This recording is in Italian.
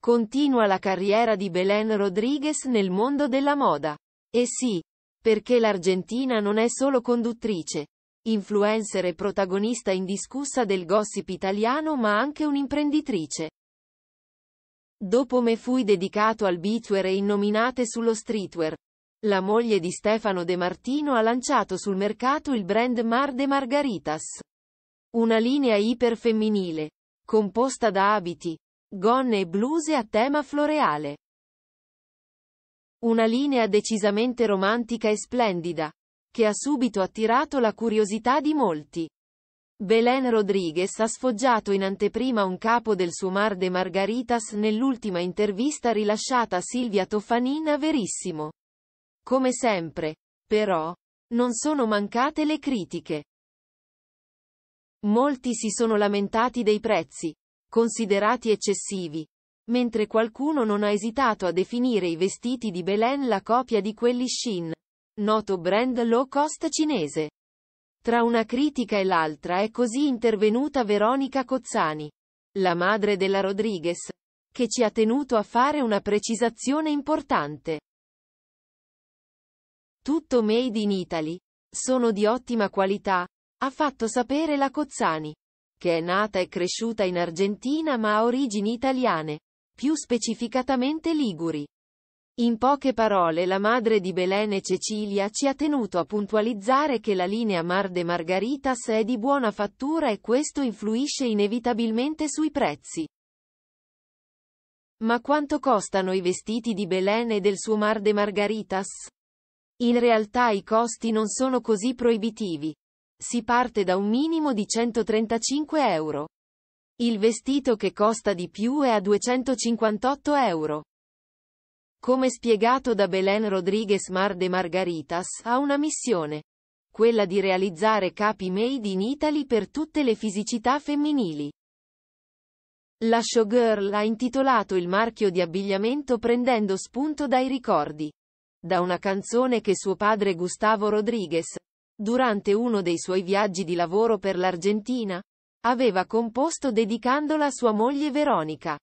Continua la carriera di Belen Rodriguez nel mondo della moda. E sì, perché l'Argentina non è solo conduttrice, influencer e protagonista indiscussa del gossip italiano ma anche un'imprenditrice. Dopo me fui dedicato al beatwear e innominate sullo streetwear. La moglie di Stefano De Martino ha lanciato sul mercato il brand Mar de Margaritas. Una linea iperfemminile, composta da abiti, Gonne e bluse a tema floreale. Una linea decisamente romantica e splendida, che ha subito attirato la curiosità di molti. Belen Rodriguez ha sfoggiato in anteprima un capo del suo Mar de Margaritas nell'ultima intervista rilasciata a Silvia Toffanin a Verissimo. Come sempre, però, non sono mancate le critiche. Molti si sono lamentati dei prezzi, considerati eccessivi, mentre qualcuno non ha esitato a definire i vestiti di Belen la copia di quelli Shin, noto brand low cost cinese. Tra una critica e l'altra è così intervenuta Veronica Cozzani, la madre della Rodriguez, che ci ha tenuto a fare una precisazione importante. Tutto made in Italy. Sono di ottima qualità, ha fatto sapere la Cozzani che è nata e cresciuta in Argentina ma ha origini italiane, più specificatamente liguri. In poche parole la madre di e Cecilia ci ha tenuto a puntualizzare che la linea Mar de Margaritas è di buona fattura e questo influisce inevitabilmente sui prezzi. Ma quanto costano i vestiti di Belene e del suo Mar de Margaritas? In realtà i costi non sono così proibitivi. Si parte da un minimo di 135 euro. Il vestito che costa di più è a 258 euro. Come spiegato da Belen Rodriguez Mar de Margaritas, ha una missione. Quella di realizzare capi made in Italy per tutte le fisicità femminili. La showgirl ha intitolato il marchio di abbigliamento prendendo spunto dai ricordi. Da una canzone che suo padre Gustavo Rodriguez, Durante uno dei suoi viaggi di lavoro per l'Argentina, aveva composto dedicandola a sua moglie Veronica.